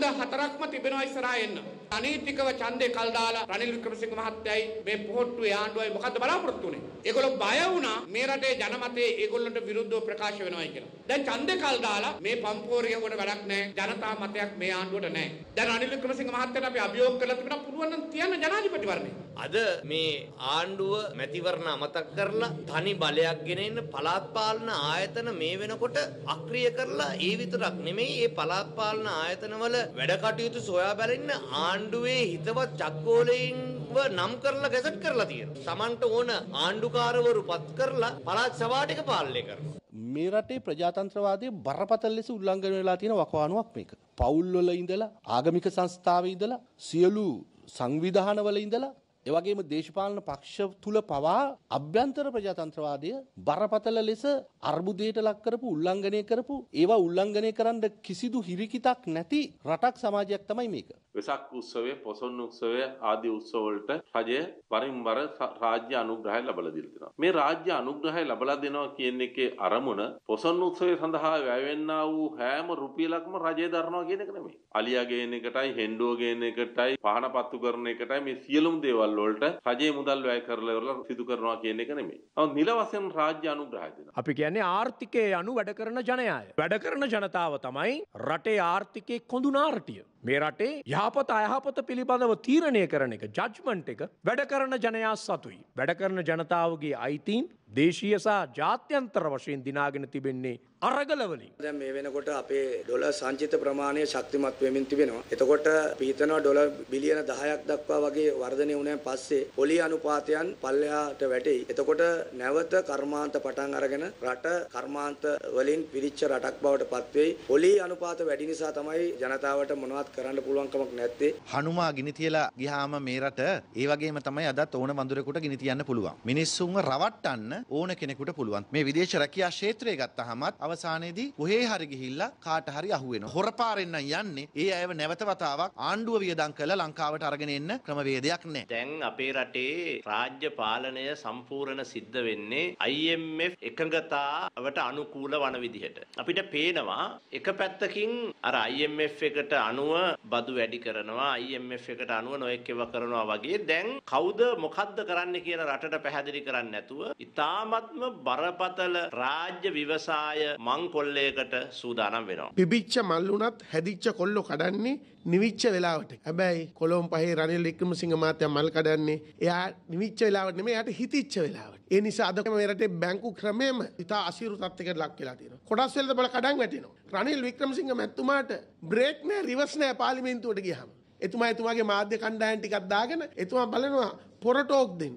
හතරක්ම තිබෙනවා ඉස්සරහා එන්න. අනීතිකව ඡන්දේ කල් දාලා රනිල් වික්‍රමසිංහ මහත්තයයි මේ පොහොට්ටුවේ ආණ්ඩුවයි මොකද්ද බලාපොරොත්තු වෙන්නේ? ඒගොල්ලෝ බය වුණා මේ රටේ ජනමතයේ ඒගොල්ලන්ට විරුද්ධව ප්‍රකාශ වෙනවායි කියලා. දැන් ඡන්දේ කල් දාලා මේ පම්පෝරිය වුණ වැඩක් නැහැ. ජනතා මතයක් මේ ආණ්ඩුවට නැහැ. දැන් රනිල් වික්‍රමසිංහ මහත්තයට අපි අභියෝග කරලා තිබුණා පුළුවන් නම් තියන්න ජනාධිපතිවරණේ. අද මේ ආණ්ඩුව මැතිවරණ අමතක කරලා තනි බලයක් ගෙනෙන්න පළාත් පාලන ආයතන මේ වෙනකොට අක්‍රිය කරලා ඒ විතරක් නෙමෙයි ඒ පළාත් පාලන ආයතනවල වැඩ කටයුතු සොයා බැලන්න ආණ්ඩුවේ හිතවත් චක්කෝලයින්ව නම් කරලා ගැසට් කරලා තියෙන. සමන්ට ඕන ආණ්ඩුකාරවරු පත් කරලා පළාත් සභාටික පාලනය කරනවා. මේ රටේ ප්‍රජාතන්ත්‍රවාදය බරපතල් ලෙස උල්ලංඝනය වෙලා තියෙන වකවානුවක් මේක. පවුල්වල ඉඳලා ආගමික සංස්ථාවේ ඉඳලා සියලු සංවිධානවල ඉඳලා එවගේම දේශපාලන පක්ෂ තුල පවා අභ්‍යන්තර ප්‍රජාතන්ත්‍රවාදය බරපතල ලෙස අර්බුදයට ලක් කරපු උල්ලංඝනය කරපු ඒවා උල්ලංඝනය කරන්න කිසිදු හිරිකිතක් නැති රටක් සමාජයක් තමයි මේක. වෙසක් උත්සවය, පොසොන් උත්සවය ආදී උත්සව වලට රජය වරින් වර රාජ්‍ය අනුග්‍රහය ලබා දෙලා දෙනවා. මේ රාජ්‍ය අනුග්‍රහය ලබා දෙනවා කියන එකේ අරමුණ පොසොන් උත්සවය සඳහා වැයවෙන්නා වූ හැම රුපියලක්ම රජය දරනවා කියන එක නෙමෙයි. අලියා ගේන එකටයි, හෙන්ඩෝ ගේන එකටයි, පහන පත්තු කරන එකටයි මේ සියලුම දේවල් දේවල් වලට රජයේ මුදල් වැය කරලා ඉවරලා සිදු කරනවා කියන එක නෙමෙයි. නමුත් නිල වශයෙන් රාජ්‍ය අනුග්‍රහය දෙනවා. අපි කියන්නේ ආර්ථිකයේ අනු වැඩ කරන ජනයාය. වැඩ කරන ජනතාව තමයි රටේ ආර්ථිකයේ කොඳුනාරටිය. මේ රටේ යහපත අයහපත පිළිබඳව තීරණය කරන එක ජජ්මන්ට් එක වැඩ කරන ජනයා සතුයි. වැඩ කරන ජනතාවගේ අයිතීන් දේශීය සහ ජාත්‍යන්තර වශයෙන් දිනාගෙන තිබෙන්නේ අරගලවලින්. දැන් මේ වෙනකොට අපේ ඩොලර් සංචිත ප්‍රමාණය ශක්තිමත් වෙමින් තිබෙනවා. එතකොට පිටනවා ඩොලර් බිලියන 10ක් දක්වා වගේ වර්ධනය වුණාන් පස්සේ පොලි අනුපාතයන් පල්ලෙහාට වැටෙයි. එතකොට නැවත කර්මාන්ත පටන් අරගෙන රට කර්මාන්ත වලින් පිරිච්ච රටක් බවට පත්වෙයි. පොලි අනුපාත වැඩි නිසා තමයි ජනතාවට මොනවත් කරන්න පුළුවන් කමක් නැත්තේ. හනුමා ගිනි තියලා ගියාම මේ රට ඒ වගේම තමයි අදත් ඕන වඳුරෙකුට ගිනි තියන්න පුළුවන්. මිනිස්සුන්ව රවට්ටන්න ඕන කෙනෙකුට පුළුවන්. මේ විදේශ රැකියා ක්ෂේත්‍රය ගත්තහමත් අවසානයේදී කොහේ හරි ගිහිල්ලා කාට හරි අහුවෙනවා. හොරපාරෙන් නම් යන්නේ. ඒ අයව නැවත වතාවක් ආණ්ඩුව වියදම් කරලා ලංකාවට අරගෙන එන්න ක්‍රමවේදයක් නැහැ. දැන් අපේ රටේ රාජ්‍ය පාලනය සම්පූර්ණ සිද්ධ වෙන්නේ IMF එකඟතාවට අනුකූල වන විදිහට. අපිට පේනවා එක පැත්තකින් අර IMF එකට අනුව බදු වැඩි කරනවා IMF එකට අනුව නොයෙක් ඒවා කරනවා වගේ දැන් කවුද මොකද්ද කරන්න කියන රටට පැහැදිලි කරන්නේ නැතුව ඉතා ඉතාමත්ම බරපතල රාජ්‍ය විවසාය මංකොල්ලයකට සූදානම් වෙනවා. පිබිච්ච මල්ලුනත් හැදිච්ච කොල්ලො කඩන්නේ නිවිච්ච වෙලාවට. හැබැයි කොළොම් පහේ රනිල් වික්‍රමසිංහ මහත්තයා මල් කඩන්නේ එයා නිවිච්ච වෙලාවට නෙමෙයි එයාට හිතිච්ච වෙලාවට. ඒ නිසා අද මේ රටේ බැංකු ක්‍රමයේම ඉතා අසීරු තත්යකට ලක් වෙලා තියෙනවා. කොටස් වලද බල කඩන් වැටෙනවා. රනිල් වික්‍රමසිංහ මැතිතුමාට බ්‍රේක් නෑ රිවර්ස් නෑ පාර්ලිමේන්තුවට ගියහම. එතුමා එතුමාගේ මාධ්‍ය කණ්ඩායම් ටිකක් දාගෙන එතුමා බලනවා පොරටෝක් දෙන්න.